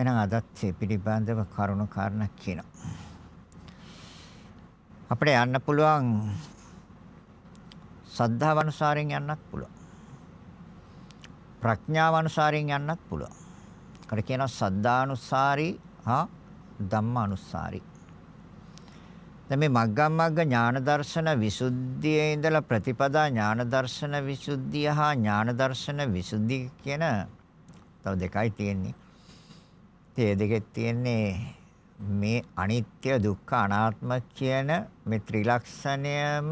එහෙනම් අදත් මේ පිළිබඳව කරුණු කාරණා කියනවා. අපිට යන්න පුළුවන් සද්ධාව අනුසාරයෙන් යන්නත් පුළුවන්. ප්‍රඥාව අනුසාරයෙන් යන්නත් පුළුවන්. කර කියනවා සද්ධානුසාරී හා ධම්මානුසාරී. දැන් මේ මග්ගම් මග්ග ඥාන දර්ශන විසුද්ධියේ ඉඳලා ප්‍රතිපදා ඥාන දර්ශන විසුද්ධිය හා ඥාන දර්ශන විසුද්ධිය කියන තව දෙකයි තියෙන්නේ. සත්‍ය දෙකෙත් තියෙන්නේ මේ අනිත්‍ය දුක්ඛ අනාත්ම කියන මේ ත්‍රිලක්ෂණයම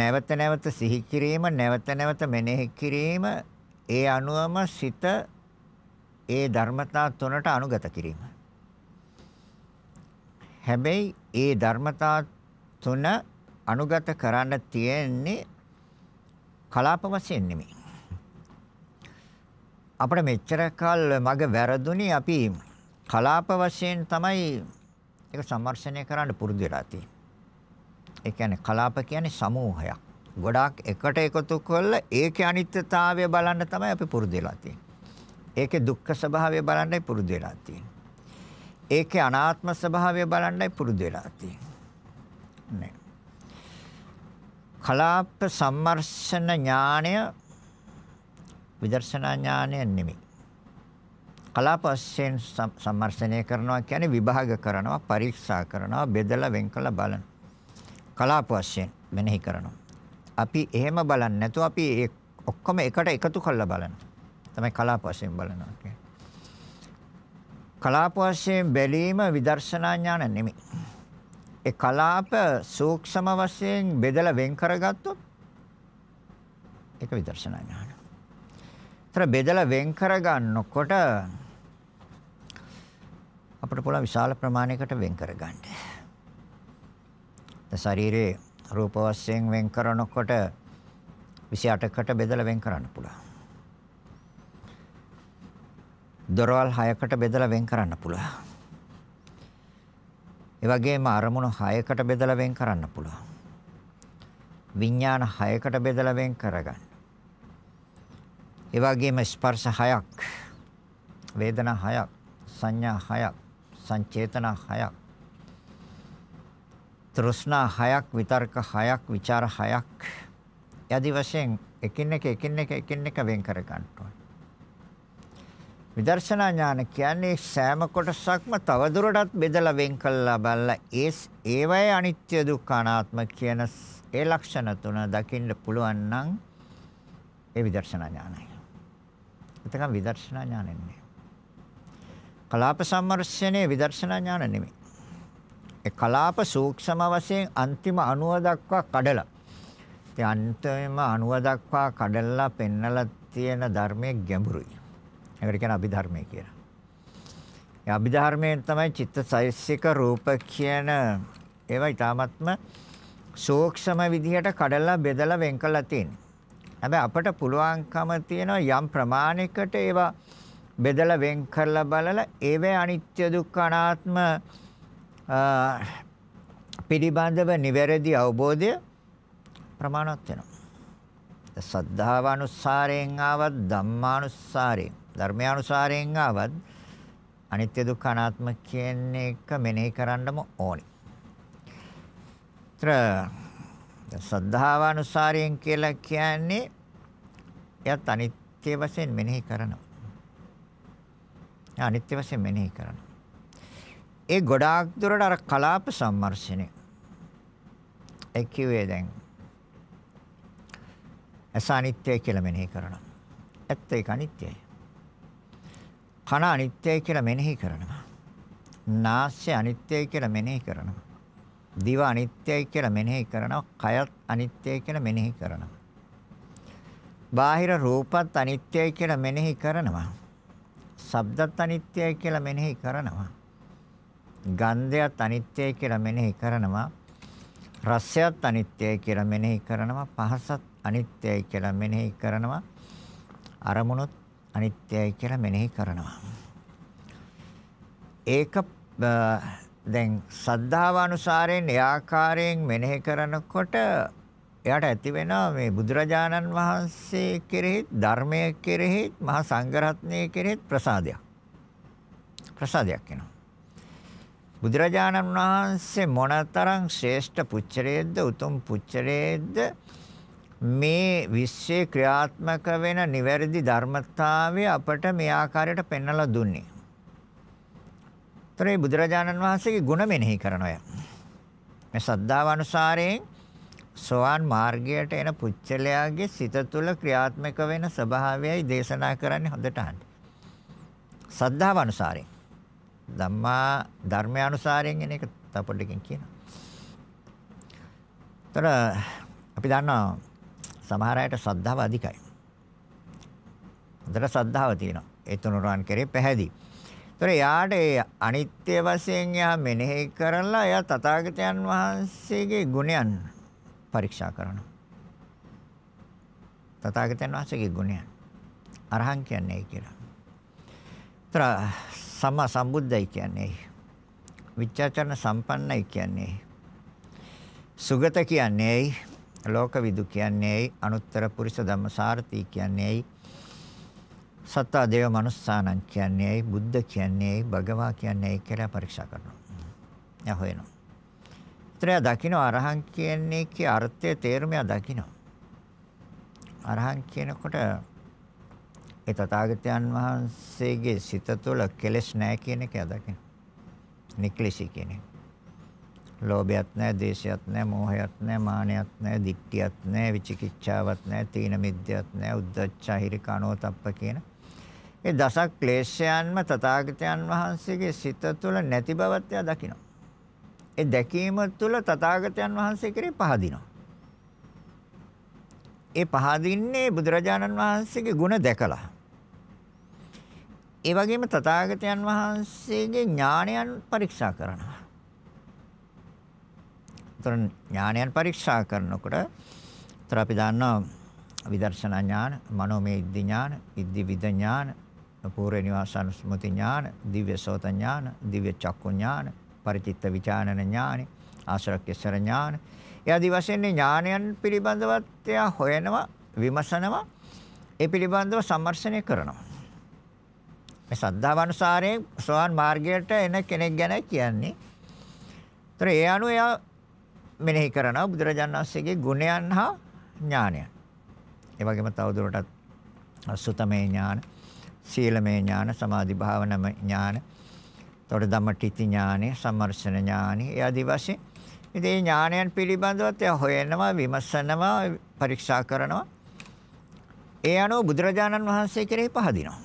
නැවත නැවත සිහි කිරීම නැවත නැවත මෙනෙහි කිරීම ඒ අනුවම සිත ඒ ධර්මතා තුනට අනුගත කිරීම හැබැයි ඒ ධර්මතා තුන අනුගත කරන්න තියෙන්නේ කලාප වශයෙන් නෙමෙයි අපිට මෙච්චර කල් මග වැරදුනේ අපි කලාප වශයෙන් තමයි ඒක සම්මර්ෂණය කරන්න පුරුදු වෙලා තියෙන්නේ. ඒ කියන්නේ කලාප කියන්නේ සමූහයක්. ගොඩාක් එකට එකතු කරලා ඒකේ අනිත්‍යතාවය බලන්න තමයි අපි පුරුදු වෙලා තියෙන්නේ. ඒකේ දුක්ඛ ස්වභාවය බලන්නයි පුරුදු වෙලා තියෙන්නේ. ඒකේ අනාත්ම ස්වභාවය බලන්නයි පුරුදු වෙලා තියෙන්නේ. කලාප සම්මර්ෂණ ඥාණය විදර්ශනා ඥානය නෙමෙයි. කලාපයෙන් සම්මර්ෂණය කරනවා කියන්නේ විභාග කරනවා, පරීක්ෂා කරනවා, බෙදලා වෙන් කළ බලන. කලාපයෙන් මෙනෙහි කරනවා. අපි එහෙම බලන්නේ නැතුව අපි ඔක්කොම එකට එකතු කරලා බලනවා. තමයි කලාපයෙන් බලනවා කියන්නේ. කලාපයෙන් බැලීම විදර්ශනා ඥාන නෙමෙයි. ඒ කලාප සූක්ෂම වශයෙන් බෙදලා වෙන් කරගත්තොත් ඒක විදර්ශනා ඥානයි. මාත්‍ර බෙදලා වෙන් කරගන්නකොට අපිට පුළුවන් විශාල ප්‍රමාණයකට වෙන් කරගන්න. ද ශරීරයේ රූප වශයෙන් වෙන් කරනකොට 28කට බෙදලා වෙන් කරන්න පුළුවන්. දොරවල් 6කට බෙදලා වෙන් කරන්න පුළුවන්. ඒ වගේම අරමුණු 6කට බෙදලා වෙන් කරන්න පුළුවන්. විඥාන 6කට බෙදලා වෙන් කරගන්න. ඒ වගේම ස්පර්ශ හයක් වේදනා හයක් සංඥා හයක් සංචේතන හයක් තෘෂ්ණා හයක් විතර්ක හයක් ਵਿਚාර හයක් යදි වශයෙන් එකින් එක එකින් එක එකින් එක වෙන් කර ගන්නවා විදර්ශනා ඥාන කියන්නේ සෑම කොටසක්ම තවදුරටත් බෙදලා වෙන් කළා බලලා ඒ ඒවයේ අනිත්‍ය දුක්ඛ අනාත්ම කියන ඒ ලක්ෂණ තුන දකින්න පුළුවන් නම් ඒ විදර්ශනා ඥානයි එතකන් විදර්ශනා ඥානෙ නෙමෙයි. කලාප සම්මර්ෂණය විදර්ශනා ඥාන නෙමෙයි. ඒ කලාප සූක්ෂම වශයෙන් අන්තිම අණුව දක්වා කඩලා. ඒ අන්තිම අණුව දක්වා කඩලා පෙන්නලා තියෙන ධර්මයේ ගැඹුරුයි. ඒකට කියන අභිධර්මය කියලා. ඒ අභිධර්මයෙන් තමයි චිත්තසෛසික රූප කියන ඒවා ඊටාත්ම සූක්ෂම විදිහට කඩලා බෙදලා වෙන් කළා තියෙන්නේ. හැබැයි අපට පුළුවන්කම තියෙනවා යම් ප්‍රමාණයකට ඒවා බෙදලා වෙන් කරලා බලලා ඒවේ අනිත්‍ය දුක්ඛ අනාත්ම පිළිබඳව නිවැරදි අවබෝධය ප්‍රමාණවත් වෙනවා. සද්ධාවනුසාරයෙන් ආවත් ධම්මානුසාරයෙන් ධර්මයානුසාරයෙන් ආවත් අනිත්‍ය දුක්ඛ අනාත්ම කියන එක මෙනෙහි කරන්නම ඕනේ. ත්‍ර සද්ධාවානුසාරයෙන් කියලා කියන්නේ එයත් අනිත්‍ය වශයෙන් මෙනෙහි කරනවා. අනිත්‍ය වශයෙන් මෙනෙහි කරනවා. ඒ ගොඩාක් දුරට අර කලාප සම්මර්ෂණය. ඒ කියුවේ දැන් ඇස අනිත්‍යයි කියලා මෙනෙහි කරනවා. ඇත්ත ඒක අනිත්‍යයි. කන අනිත්‍යයි කියලා මෙනෙහි කරනවා. නාසය අනිත්‍යයි කියලා මෙනෙහි කරනවා. දිව අනිත්‍යයි කියලා මෙනෙහි කරනවා. කයත් අනිත්‍යයි කියලා මෙනෙහි කරනවා. බාහිර රූපත් අනිත්‍යයි කියලා මෙනෙහි කරනවා. ශබ්දත් අනිත්‍යයි කියලා මෙනෙහි කරනවා. ගන්ධයත් අනිත්‍යයි කියලා මෙනෙහි කරනවා. රසයත් අනිත්‍යයි කියලා මෙනෙහි කරනවා. පහසත් අනිත්‍යයි කියලා මෙනෙහි කරනවා. අරමුණුත් අනිත්‍යයි කියලා මෙනෙහි කරනවා. ඒක දැන් සද්ධාව අනුසාරයෙන් එයාකාරයෙන් මෙනෙහි කරනකොට එයාට ඇති වෙනා මේ බුදුරජාණන් වහන්සේ කෙරෙහි ධර්මය කෙරෙහි මහා සංඝරත්නය කෙරෙහි ප්‍රසාදයක්. ප්‍රසාදයක් එනවා. බුදුරජාණන් වහන්සේ මොනතරම් ශ්‍රේෂ්ඨ පුච්චරයේද උතුම් පුච්චරයේද මේ විශ්වයේ ක්‍රියාත්මක වෙන නිවැරදි ධර්මතාවය අපට මේ ආකාරයට පෙන්වලා දුන්නේ. ඒතර මේ බුදුරජාණන් වහන්සේගේ ගුණ මෙනෙහි කරන අය. මේ සද්ධාව අනුසාරයෙන් සෝවාන් මාර්ගයට එන පුච්චලයාගේ සිත තුළ ක්‍රියාත්මක වෙන ස්වභාවයයි දේශනා කරන්නේ හොඳට අහන්න. සද්ධාව අනුසාරයෙන් ධම්මා ධර්මය අනුසාරයෙන් එන එක තපොඩකින් කියනවා. ඒතර අපි දන්නවා සමහර අයට සද්ධාව අධිකයි. හොඳට සද්ධාව තියෙනවා. ඒ තුනුරන් කරේ පැහැදිලි. ඒතර යාට ඒ අනිත්‍ය වශයෙන් යා මෙනෙහි කරලා යා තථාගතයන් වහන්සේගේ ගුණයන් පරීක්ෂා කරනවා. තථාගතයන් වහන්සේගේ ගුණයන්. අරහං කියන්නේ කියලා. ඒතර සම්මා සම්බුද්ධයි කියන්නේ. විචාචන සම්පන්නයි කියන්නේ. සුගත කියන්නේ ලෝකවිදු කියන්නේ අනුත්තර පුරිස ධම්මසාරති කියන්නේ සත්තා දේව මනුස්සානං කියන්නේ ඇයි බුද්ධ කියන්නේ ඇයි භගවා කියන්නේ ඇයි කියලා පරීක්ෂා කරනවා. එයා හොයනවා. ඊතරා දකින්න අරහං කියන්නේ කී අර්ථයේ තේරුමය දකින්න. අරහං කියනකොට ඒ තථාගතයන් වහන්සේගේ සිත තුළ කෙලෙස් නැහැ කියන එක දකින්න. නික්ලිසි කියන්නේ. ලෝභයත් නැහැ, දේශයත් නැහැ, මෝහයත් නැහැ, මානයත් නැහැ, දික්තියත් නැහැ, විචිකිච්ඡාවත් නැහැ, තීන මිද්‍යත් නැහැ, උද්ධච්ච, හිරිකනෝ තප්ප කියන ඒ දස ක්ලේශයන්ම තථාගතයන් වහන්සේගේ සිත තුළ නැති බවත් එයා දකිනවා. ඒ දැකීම තුළ තථාගතයන් වහන්සේ කෙරේ පහදිනවා. ඒ පහදින්නේ බුදුරජාණන් වහන්සේගේ ගුණ දැකලා. ඒ වගේම තථාගතයන් වහන්සේගේ ඥාණයන් පරීක්ෂා කරනවා. උතර ඥාණයන් පරීක්ෂා කරනකොට උතර අපි දන්නවා විදර්ශනා ඥාන, මනෝමය ඉද්ධි ඥාන, ඉද්ධි විද ඥාන, පූර්ව නිවාසානුස්මති ඥාන, දිව්‍ය සෝත ඥාන, දිව්‍ය චක්කු ඥාන, පරිචිත්ත විචානන ඥාන, ආශ්‍රක්‍යසර ඥාන. ඒ ආදි වශයෙන් ඥානයන් පිළිබඳවත් එයා හොයනවා, විමසනවා, ඒ පිළිබඳව සම්මර්ෂණය කරනවා. මේ සද්ධාව අනුසාරයෙන් සෝවාන් මාර්ගයට එන කෙනෙක් ගැන කියන්නේ. ඒතර ඒ අනුව එයා මෙනෙහි කරනවා බුදුරජාණන් වහන්සේගේ ගුණයන් හා ඥානයන්. ඒ වගේම තවදුරටත් සුතමේ ඥාන සීලමය ඥාන, සමාධි භාවනම ඥාන, එතකොට ධම්මටිති ඥානෙ, සම්මර්ෂණ ඥානෙ, ඒ ආදී වශයෙන් ඉතින් මේ ඥානයන් පිළිබඳවත් එයා හොයනවා, විමසනවා, පරීක්ෂා කරනවා. ඒ අනුව බුදුරජාණන් වහන්සේ කෙරෙහි පහදිනවා.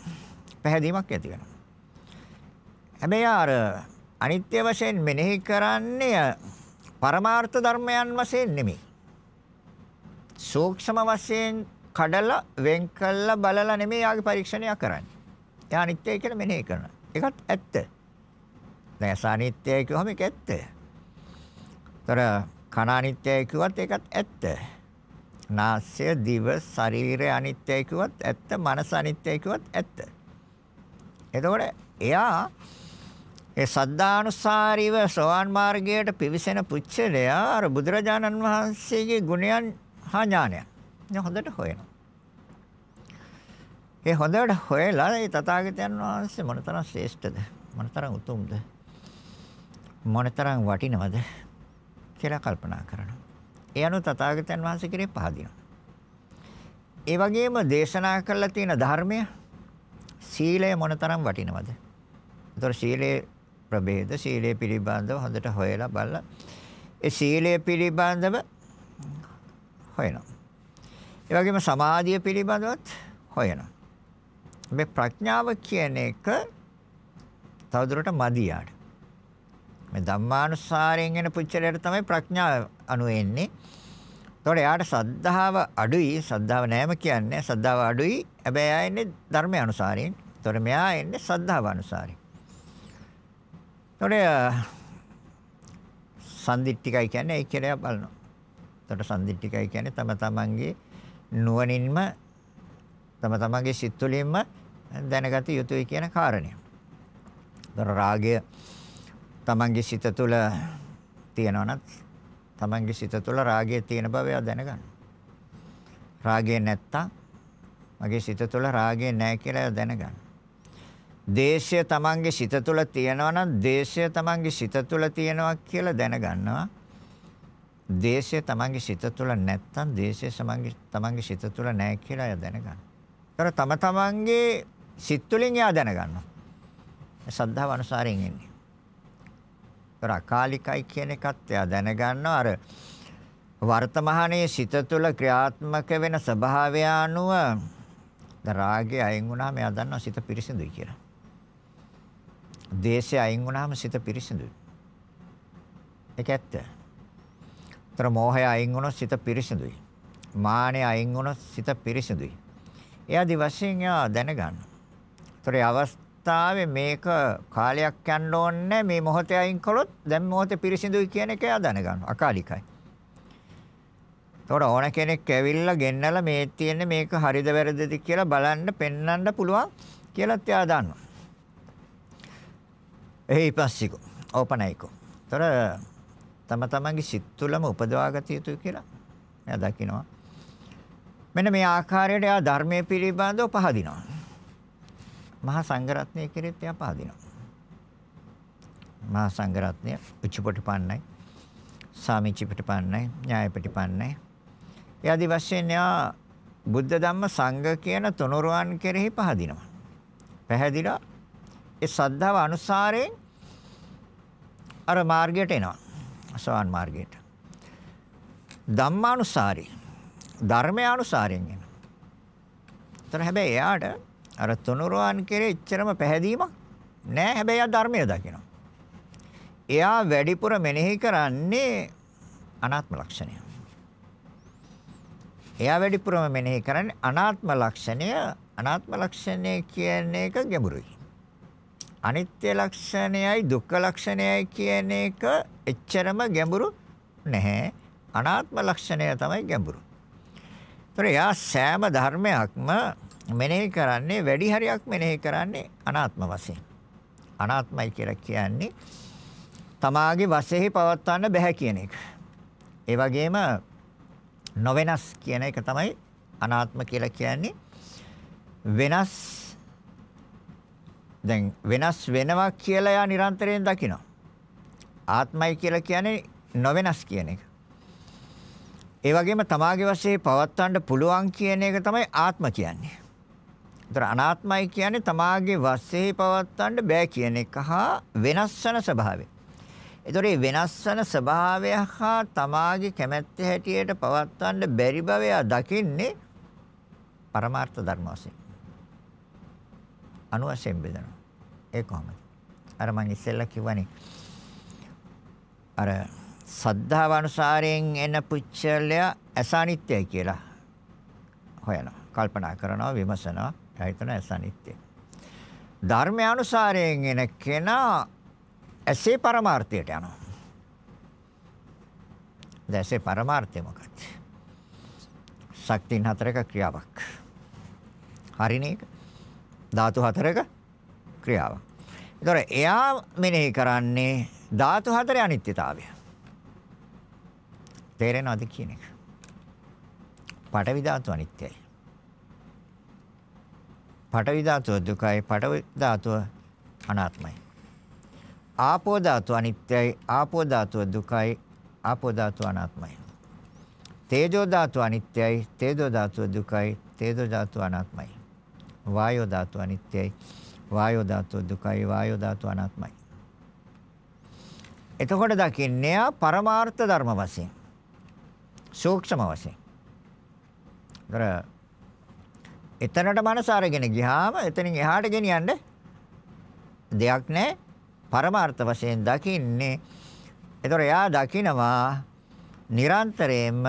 පැහැදීමක් ඇති වෙනවා. හැබැයි අර අනිත්‍ය වශයෙන් මෙනෙහි කරන්නේ පරමාර්ථ ධර්මයන් වශයෙන් නෙමෙයි. සූක්ෂම වශයෙන් කඩලා වෙන් කළා බලලා නෙමෙයි යාගේ පරීක්ෂණය කරන්නේ. අනිත්‍ය අනිත්‍යයි කියලා මෙනෙහි කරනවා. ඒකත් ඇත්ත. දැන් ඇස අනිත්‍යයි කිව්වම ඒක ඇත්ත. ତර කන අනිත්‍යයි කිව්වත් ඒකත් ඇත්ත. නාසය දිව ශරීරය අනිත්‍යයි කිව්වත් ඇත්ත මනස අනිත්‍යයි කිව්වත් ඇත්ත. එතකොට එයා ඒ සද්ධානුසාරීව සෝවාන් මාර්ගයට පිවිසෙන පුච්චලයා අර බුදුරජාණන් වහන්සේගේ ගුණයන් හා ඥානය. දැන් හොඳට හොයනවා. ඒ හොඳට හොයලා ඒ තථාගතයන් වහන්සේ මොනතරම් ශ්‍රේෂ්ඨද? මොනතරම් උතුම්ද? මොනතරම් වටිනවද කියලා කල්පනා කරනවා. ඒ අනුව තථාගතයන් වහන්සේ කෙරේ පහදිනවා. ඒ වගේම දේශනා කරලා තියෙන ධර්මය සීලය මොනතරම් වටිනවද? ඒතර සීලේ ප්‍රභේද සීලේ පිළිබඳව හොඳට හොයලා බලලා ඒ සීලය පිළිබඳව හොයනවා. ඒ වගේම සමාධිය පිළිබඳවත් හොයනවා. මේ ප්‍රඥාව කියන එක තවදුරට මදියාට. මේ ධම්මානුසාරයෙන් එන පුච්චලයට තමයි ප්‍රඥාව අනු එන්නේ. එතකොට එයාට සද්ධාව අඩුයි, සද්ධාව නැම කියන්නේ සද්ධාව අඩුයි. හැබැයි එයා එන්නේ ධර්මය අනුසාරයෙන්. එතකොට මෙයා එන්නේ සද්ධාව අනුසාරයෙන්. එතකොට සම්දිට්ඨිකයි කියන්නේ ඒ කියලා බලනවා. එතකොට සම්දිට්ඨිකයි කියන්නේ තම තමන්ගේ නුවණින්ම තම තමන්ගේ සිත් තුළින්ම දැනගත යුතුයි කියන කාරණය. දර රාගය තමන්ගේ සිත තුළ තියෙනවනම් තමන්ගේ සිත තුළ රාගය තියෙන බව එයා දැනගන්න. රාගය නැත්තම් මගේ සිත තුළ රාගය නැහැ කියලා එයා දැනගන්න. දේශය තමන්ගේ සිත තුළ තියෙනවනම් දේශය තමන්ගේ සිත තුළ තියෙනවා කියලා දැනගන්නවා. දේශය තමන්ගේ සිත තුළ නැත්තම් දේශය තමන්ගේ සිත තුළ නැහැ කියලා එයා දැනගන්නවා. ඒතර තම තමන්ගේ සිත් තුළින් එයා දැනගන්නවා. ශ්‍රද්ධාව අනුසාරයෙන් එන්නේ. ඒතර අකාලිකයි කියන එකත් එයා දැනගන්නවා අර වර්තමානයේ සිත තුළ ක්‍රියාත්මක වෙන ස්වභාවය අනුව රාගය අයින් වුණාම එයා දන්නවා සිත පිරිසිදුයි කියලා. දේශය අයින් වුණාම සිත පිරිසිදුයි. ඒක ඇත්ත. ඒතර මෝහය අයින් වුණොත් සිත පිරිසිදුයි. මානෙ අයින් වුණොත් සිත පිරිසිදුයි. ඒ আদি වශයෙන් එයා දැනගන්න. ඒතර අවස්ථාවේ මේක කාලයක් යන්න ඕනේ මේ මොහොතේ අයින් කළොත් දැන් මොහොතේ පිරිසිදුයි කියන එක එයා දැනගන්නවා. අකාලිකයි. ඒතර ඕන කෙනෙක් ඇවිල්ලා ගෙන්නලා මේ තියෙන්නේ මේක හරිද වැරදිද කියලා බලන්න පෙන්වන්න පුළුවන් කියලාත් එයා දන්නවා. එහි පස්සිකෝ ඕපනයිකෝ. ඒතර තම තමන්ගේ සිත් තුළම උපදවාගත යුතුයි කියලා එයා දකිනවා. මෙන්න මේ ආකාරයට එයා ධර්මයේ පිළිබඳව පහදිනවා. මහා සංඝරත්නය කෙරෙත් එයා පහදිනවා. මහා සංඝරත්නය උච්චපටිපන්නයි, සාමිච්චපටිපන්නයි, ඥායපටිපන්නයි. එයාදි වශයෙන් එයා බුද්ධ ධම්ම සංඝ කියන තුනුරුවන් කෙරෙහි පහදිනවා. පැහැදිලා ඒ සද්ධාව අනුසාරයෙන් අර මාර්ගයට එනවා. සවන් මාර්ගයට. ධම්මානුසාරී ධර්මයානුසාරයෙන් එනවා. එතන හැබැයි එයාට අර තුනුරුවන් කෙරේ එච්චරම පැහැදීමක් නෑ හැබැයි එයා ධර්මය දකිනවා. එයා වැඩිපුර මෙනෙහි කරන්නේ අනාත්ම ලක්ෂණය. එයා වැඩිපුරම මෙනෙහි කරන්නේ අනාත්ම ලක්ෂණය. අනාත්ම ලක්ෂණය කියන්නේ එක ගැඹුරුයි. අනිත්‍ය ලක්ෂණයයි දුක්ඛ ලක්ෂණයයි කියන එක එච්චරම ගැඹුරු නැහැ. අනාත්ම ලක්ෂණය තමයි ගැඹුරු. ඒතර එයා සෑම ධර්මයක්ම මෙනෙහි කරන්නේ වැඩි හරියක් මෙනෙහි කරන්නේ අනාත්ම වශයෙන්. අනාත්මයි කියලා කියන්නේ තමාගේ වශයෙන් පවත්වන්න බෑ කියන එක. ඒ වගේම නොවෙනස් කියන එක තමයි අනාත්ම කියලා කියන්නේ. වෙනස් දැන් වෙනස් වෙනවා කියලා යා නිරන්තරයෙන් දකිනවා. ආත්මයි කියලා කියන්නේ නොවෙනස් කියන එක. ඒ වගේම තමාගේ වශයෙන් පවත්වන්න පුළුවන් කියන එක තමයි ආත්ම කියන්නේ. ඒතර අනාත්මයි කියන්නේ තමාගේ වශයෙන් පවත්වන්න බෑ කියන එක හා වෙනස් වෙන ස්වභාවය. ඒතර මේ වෙනස් වෙන ස්වභාවය හා තමාගේ කැමැත්ත හැටියට පවත්වන්න බැරි බව දකින්නේ පරමාර්ථ ධර්ම වශයෙන්. අණු වශයෙන් බෙදනවා. ඒ කොහොමද? අර මම ඉස්සෙල්ලා කිව්වනේ අර සද්ධාව අනුසාරයෙන් එන පුච්චලය අසනිත්‍යයි කියලා හොයනවා. කල්පනා කරනවා විමසනවා. එයාටන අසනිත්‍ය. ධර්මය අනුසාරයෙන් එන කෙනා ඇසේ පරමාර්ථයට යනවා. දැසේ පරමාර්ථය මොකක්ද? ශක්තින් හතරක ක්‍රියාවක්. හරිනේ ධාතු හතරක ක්‍රියාවක්. ඒතොර එයා මෙනෙහි කරන්නේ ධාතු හතරේ අනිත්‍යතාවය. තේරෙනවද කියන එක. පටවි ධාතුව අනිත්‍යයි. පටවි ධාතුව දුකයි, පටවි ධාතුව අනාත්මයි. ආපෝ ධාතුව අනිත්‍යයි, ආපෝ ධාතුව දුකයි, ආපෝ ධාතුව අනාත්මයි. තේජෝ ධාතුව අනිත්‍යයි, තේජෝ ධාතුව දුකයි, තේජෝ ධාතුව අනාත්මයි. වායෝ ධාතුව අනිත්‍යයි, වායෝ ධාතුව දුකයි, වායෝ ධාතුව අනාත්මයි. එතකොට දකින්නේ පරමාර්ථ ධර්ම වශයෙන්. සූක්ෂම වශයෙන්. ඒතර එතනට මනස අරගෙන ගියාම එතනින් එහාට ගෙනියන්න දෙයක් නැහැ. පරමාර්ථ වශයෙන් දකින්නේ. ඒතර එයා දකිනවා නිරන්තරයෙන්ම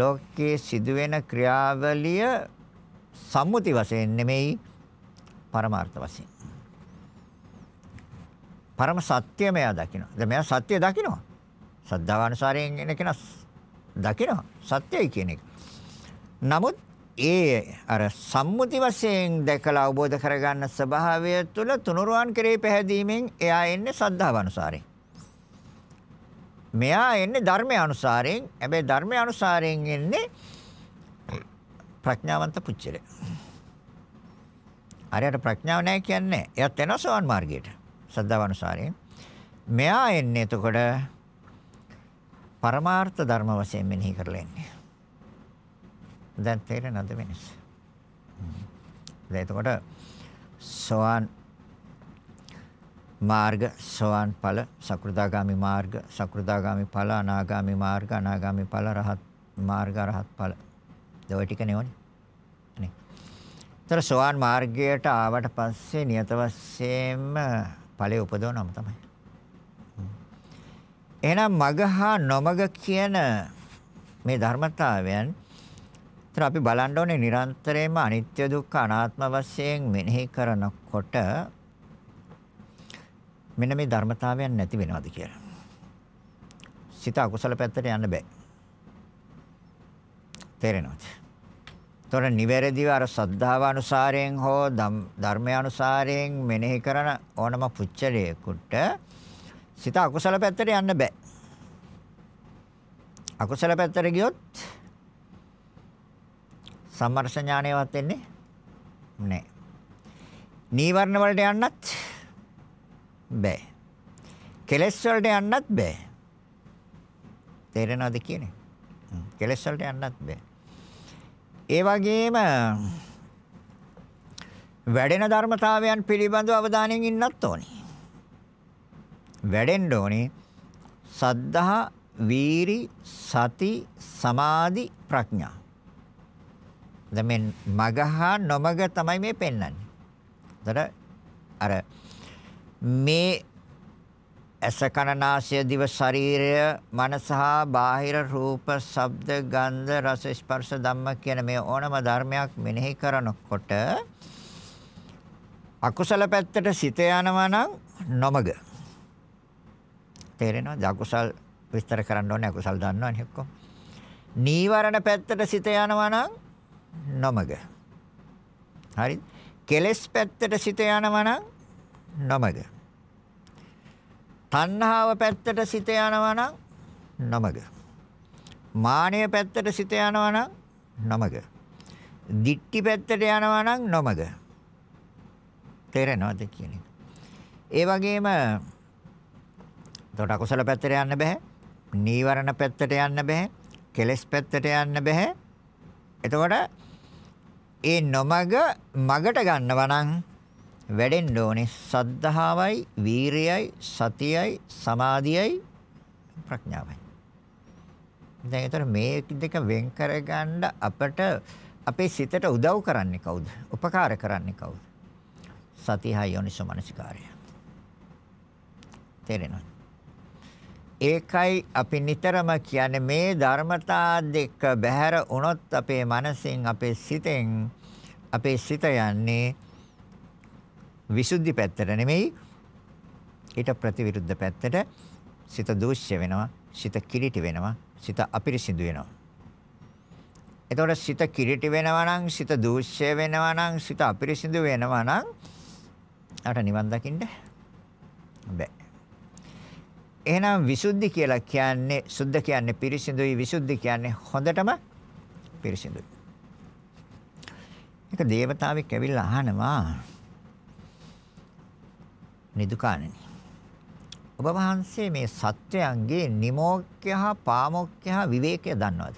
ලෝකයේ සිදුවෙන ක්‍රියාවලිය සම්මුති වශයෙන් නෙමෙයි පරමාර්ථ වශයෙන්. පරම සත්‍යමය දකිනවා. දැන් මෙයා සත්‍ය දකිනවා. සද්ධාව අනුසාරයෙන් එන කෙනා දකිනවා සත්‍යයි කියන එක. නමුත් ඒ අර සම්මුති වශයෙන් දැකලා අවබෝධ කරගන්න ස්වභාවය තුළ තුනුරුවන් කෙරෙහි පැහැදීමෙන් එයා එන්නේ සද්ධාව අනුසාරයෙන්. මෙයා එන්නේ ධර්මය අනුසාරයෙන්. හැබැයි ධර්මය අනුසාරයෙන් එන්නේ ප්‍රඥාවන්ත පුච්චලේ. අරයට ප්‍රඥාව නැහැ කියන්නේ. එයත් එනවා සෝවන් මාර්ගයට. සද්ධාව අනුසාරයෙන්. මෙයා එන්නේ එතකොට පරමාර්ථ ධර්ම වශයෙන් මෙනෙහි කරලා ඉන්නේ. දැන් තේරෙනවද මිනිස්? දැන් එතකොට සෝවාන් මාර්ග සෝවාන් ඵල සකෘදාගාමි මාර්ග සකෘදාගාමි ඵල අනාගාමි මාර්ග අනාගාමි ඵල රහත් මාර්ග රහත් ඵල. ඒ ටිකනේ ඕනේ. නේ. ඒතර සෝවාන් මාර්ගයට ආවට පස්සේ නියත වශයෙන්ම ඵලයේ උපදවනම තමයි. එහෙනම් මග හා නොමග කියන මේ ධර්මතාවයන් තර අපි බලන්න ඕනේ නිරන්තරයෙන්ම අනිත්‍ය දුක්ඛ අනාත්ම වශයෙන් මෙනෙහි කරනකොට මෙන්න මේ ධර්මතාවයන් නැති වෙනවද කියලා. සිත අකුසල පැත්තට යන්න බෑ. තේරෙනවද? තොර නිවැරදිව අර සද්ධාවානුසාරයෙන් හෝ ධර්මයානුසාරයෙන් මෙනෙහි කරන ඕනම පුච්චලයකට සිත අකුසල පැත්තට යන්න බෑ. අකුසල පැත්තට ගියොත් සම්මර්ෂ ඥානයවත් වෙන්නේ නැහැ. නීවරණ වලට යන්නත් බෑ. කෙලස් වලට යන්නත් බෑ. තේරෙනවද කියන්නේ? කෙලස් වලට යන්නත් බෑ. ඒ වගේම වැඩෙන ධර්මතාවයන් පිළිබඳව අවධානයෙන් ඉන්නත් ඕනේ. වැඩෙන්න ඕනේ සද්ධා වීරි සති සමාධි ප්‍රඥා දැන් මේ මගහා නොමග තමයි මේ පෙන්වන්නේ. ඒතර අර මේ ඇස කන නාසය දිව ශරීරය මනස හා බාහිර රූප ශබ්ද ගන්ධ රස ස්පර්ශ ධම්ම කියන මේ ඕනම ධර්මයක් මෙනෙහි කරනකොට අකුසල පැත්තට සිත යනවා නම් නොමග තේරෙනවද? අකුසල් විස්තර කරන්න ඕනේ අකුසල් දන්නවනේ ඔක්කොම. නීවරණ පැත්තට සිත යනවා නම් නොමග. හරිද? කෙලස් පැත්තට සිත යනවා නම් නොමග. තණ්හාව පැත්තට සිත යනවා නම් නොමග. මානය පැත්තට සිත යනවා නම් නොමග. දික්ටි පැත්තට යනවා නම් නොමග. තේරෙනවද කියන්නේ? ඒ වගේම එතකොට අකුසල පැත්තට යන්න බෑ. නීවරණ පැත්තට යන්න බෑ. කෙලෙස් පැත්තට යන්න බෑ. එතකොට ඒ නොමග මගට ගන්නවා නම් වැඩෙන්න ඕනේ සද්ධාවයි, වීරියයි, සතියයි, සමාධියයි, ප්‍රඥාවයි. දැන් ඒතර මේ දෙක වෙන් කරගන්න අපට අපේ සිතට උදව් කරන්නේ කවුද? උපකාර කරන්නේ කවුද? සතිය හා යෝනිසෝ මනසිකාරය. තේරෙනවද? ඒකයි අපි නිතරම කියන්නේ මේ ධර්මතා දෙක බැහැර වුණොත් අපේ මනසින් අපේ සිතෙන් අපේ සිත යන්නේ විසුද්ධි පැත්තට නෙමෙයි ඊට ප්‍රතිවිරුද්ධ පැත්තට සිත දූෂ්‍ය වෙනවා සිත කිලිටි වෙනවා සිත අපිරිසිදු වෙනවා එතකොට සිත කිලිටි වෙනවා නම් සිත දූෂ්‍ය වෙනවා නම් සිත අපිරිසිදු වෙනවා නම් අර නිවන් දකින්න බෑ එහෙනම් විසුද්ධි කියලා කියන්නේ සුද්ධ කියන්නේ පිරිසිදුයි විසුද්ධි කියන්නේ හොඳටම පිරිසිදුයි. ඒක දේවතාවෙක් ඇවිල්ලා අහනවා නිදුකාණනි. ඔබ වහන්සේ මේ සත්‍යයන්ගේ නිමෝක්ඛ්‍ය හා පාමොක්ඛ්‍ය හා විවේකය දන්නවද?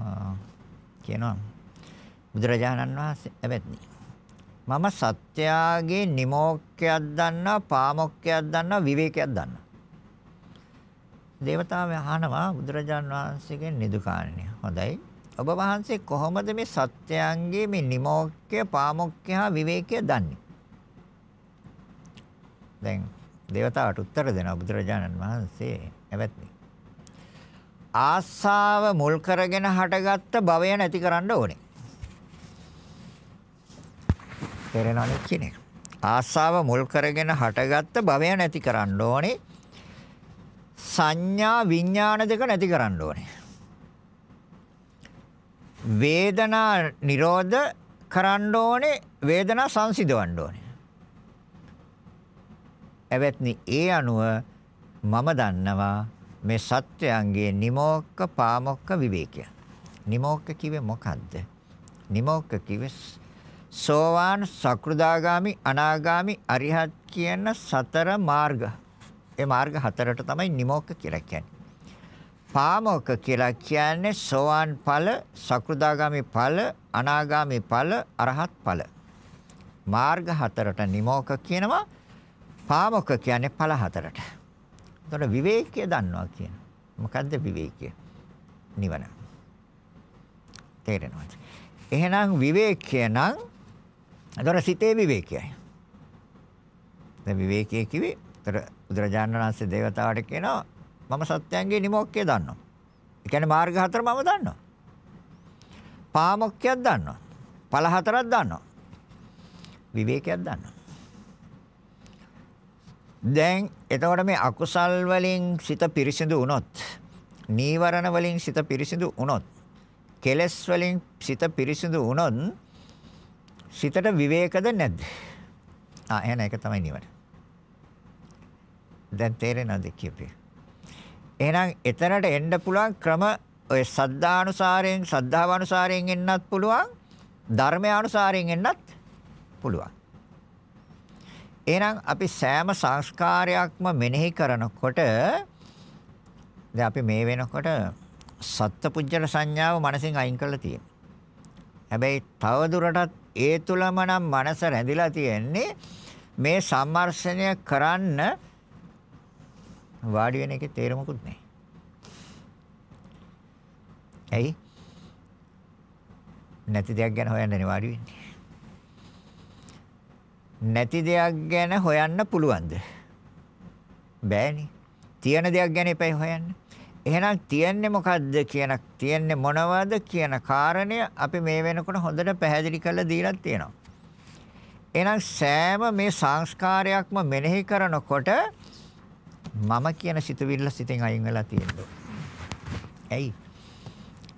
ආ කියනවා බුදුරජාණන් වහන්සේ එවත්නි මම සත්‍යාගේ නිමෝක්කයක් දන්නා, පාමොක්කයක් දන්නා, විවේකයක් දන්නා. දේවතාවය අහනවා බුදුරජාන් වහන්සේගේ නිදුකාණ්‍ය. හොඳයි. ඔබ වහන්සේ කොහොමද මේ සත්‍යයන්ගේ මේ නිමෝක්කය, පාමොක්කය හා විවේකය දන්නේ? දැන් දේවතාවට උත්තර දෙනවා බුදුරජාණන් වහන්සේ එවත්නි. ආසාව මුල් කරගෙන හටගත්ත භවය නැති කරන්න ඕනේ. තේරෙනවනේ කියන එක. ආසාව මුල් කරගෙන හටගත්ත භවය නැති කරන්න ඕනේ. සංඥා විඥාන දෙක නැති කරන්න ඕනේ. වේදනා නිරෝධ කරන්න ඕනේ වේදනා සංසිඳවන්න ඕනේ. එවත්නි ඒ අනුව මම දන්නවා මේ සත්‍යයන්ගේ නිමෝක්ක පාමොක්ක විවේකය. නිමෝක්ක කිව්වේ මොකද්ද? නිමෝක්ක කිව්වේ සෝවාන් සකෘදාගාමි අනාගාමි අරිහත් කියන සතර මාර්ග. ඒ මාර්ග හතරට තමයි නිමෝක කියලා කියන්නේ. පාමෝක කියලා කියන්නේ සෝවාන් ඵල, සකෘදාගාමි ඵල, අනාගාමි ඵල, අරහත් ඵල. මාර්ග හතරට නිමෝක කියනවා. පාමෝක කියන්නේ ඵල හතරට. එතකොට විවේකය දන්නවා කියන. මොකද්ද විවේකය? නිවන. තේරෙනවද? එහෙනම් විවේකය නම් එතකොට සිතේ විවේකයයි. දැන් විවේකයේ කිව්වේ එතකොට බුදුරජාණන් වහන්සේ දේවතාවට කියනවා මම සත්‍යංගේ නිමෝක්කය දන්නවා. ඒ කියන්නේ මාර්ග හතර මම දන්නවා. පාමොක්කයක් දන්නවා. ඵල හතරක් දන්නවා. විවේකයක් දන්නවා. දැන් එතකොට මේ අකුසල් වලින් සිත පිරිසිදු වුණොත්, නීවරණ වලින් සිත පිරිසිදු වුණොත්, කෙලස් වලින් සිත පිරිසිදු වුණොත් සිතට විවේකද නැද්ද? ආ එහෙනම් ඒක තමයි නිවන. දැන් තේරෙනවද කියපේ? එහෙනම් එතනට එන්න පුළුවන් ක්‍රම ඔය සද්ධානුසාරයෙන් සද්ධාවනුසාරයෙන් එන්නත් පුළුවන් ධර්මයානුසාරයෙන් එන්නත් පුළුවන්. එහෙනම් අපි සෑම සංස්කාරයක්ම මෙනෙහි කරනකොට දැන් අපි මේ වෙනකොට සත්පුජ්‍යල සංඥාව මනසින් අයින් කරලා තියෙනවා. හැබැයි තව දුරටත් ඒ තුලම නම් මනස රැඳිලා තියෙන්නේ මේ සම්මර්ෂණය කරන්න වාඩි වෙන එකේ තේරුමකුත් නැහැ. ඇයි? නැති දෙයක් ගැන හොයන්නේ වාඩි වෙන්නේ. නැති දෙයක් ගැන හොයන්න පුළුවන්ද? බෑනේ. තියෙන දෙයක් ගැන එපැයි හොයන්නේ. එහෙනම් තියන්නේ මොකද්ද කියන තියන්නේ මොනවද කියන කාරණය අපි මේ වෙනකොට හොඳට පැහැදිලි කරලා දීලා තියෙනවා. එහෙනම් සෑම මේ සංස්කාරයක්ම මෙනෙහි කරනකොට මම කියන සිතුවිල්ල සිතෙන් අයින් වෙලා තියෙනවා. ඇයි?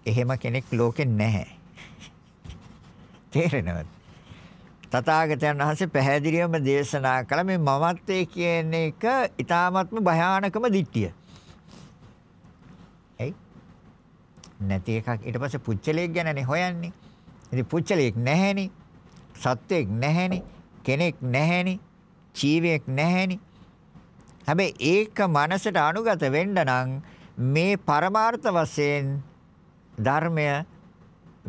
එහෙම කෙනෙක් ලෝකේ නැහැ. තේරෙනවද? තථාගතයන් වහන්සේ පැහැදිලිවම දේශනා කළ මේ මමත්වයේ කියන එක ඊ타මත්ම භයානකම දිට්ඨිය. නැති එකක් ඊට පස්සේ පුච්චලයක් ගැනනේ හොයන්නේ ඉතින් පුච්චලයක් නැහැනේ සත්වයක් නැහැනේ කෙනෙක් නැහැනේ ජීවියෙක් නැහැනේ හැබැයි ඒක මනසට අනුගත වෙන්න නම් මේ පරමාර්ථ වශයෙන් ධර්මය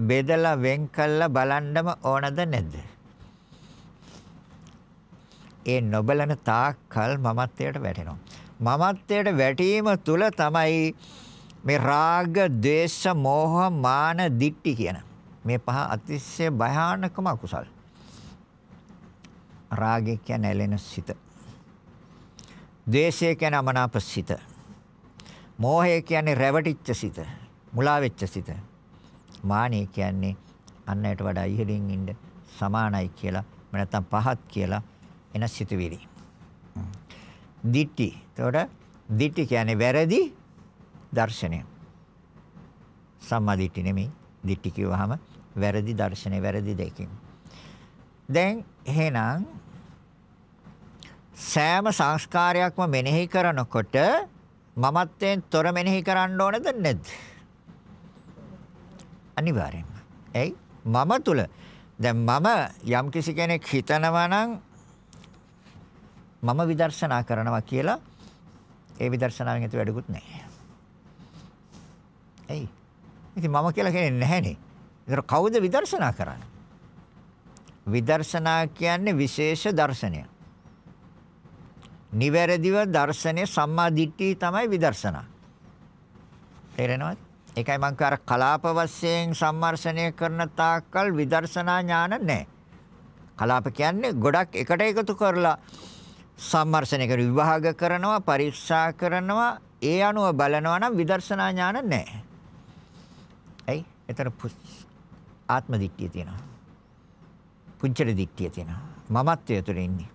බෙදලා වෙන් කළා බලන්නම ඕනද නැද්ද? ඒ නොබලන තාක්කල් මමත්වයට වැටෙනවා. මමත්වයට වැටීම තුල තමයි මේ රාග, ద్వේෂ, මෝහ, මාන, දිට්ටි කියන මේ පහ අතිශය භයානකම අකුසල්. රාගය කියන්නේ ඇලෙන සිත. ද්වේෂය කියන්නේ අමනාප සිත. මෝහය කියන්නේ රැවටිච්ච සිත, මුලා වෙච්ච සිත. මානෙ කියන්නේ අන්නයට වඩා ඉහළින් ඉන්න සමානයි කියලා, නැත්නම් පහත් කියලා එන සිතුවිලි. දිටි. එතකොට දිටි කියන්නේ වැරදි දර්ශනය. සම්මා දිට්ඨි නෙමෙයි. දිට්ඨි කිව්වහම වැරදි දර්ශනය වැරදි දෙකින්. දැන් එහෙනම් සෑම සංස්කාරයක්ම මෙනෙහි කරනකොට මමත්වයෙන් තොර මෙනෙහි කරන්න ඕනද නැද්ද? අනිවාර්යයෙන්ම. එයි මම තුල දැන් මම යම් කිසි කෙනෙක් හිතනවා නම් මම විදර්ශනා කරනවා කියලා ඒ විදර්ශනාවෙන් ඇති වැඩකුත් නැහැ. ඇයි? ඉතින් මම කියලා කෙනෙක් නැහැනේ. ඒතර කවුද විදර්ශනා කරන්නේ? විදර්ශනා කියන්නේ විශේෂ දර්ශනය. නිවැරදිව දර්ශනය සම්මා දිට්ඨිය තමයි විදර්ශනා. තේරෙනවද? ඒකයි මං කර කලාප වශයෙන් සම්මර්ෂණය කරන තාක්කල් විදර්ශනා ඥාන නැහැ. කලාප කියන්නේ ගොඩක් එකට එකතු කරලා සම්මර්ෂණය කර විභාග කරනවා පරීක්ෂා කරනවා ඒ අනුව බලනවා නම් විදර්ශනා ඥාන නැහැ. එතන ආත්ම දිට්ඨිය තියෙනවා. පුජ්‍යල දිට්ඨිය තියෙනවා. මමත්වය තුළ ඉන්නේ.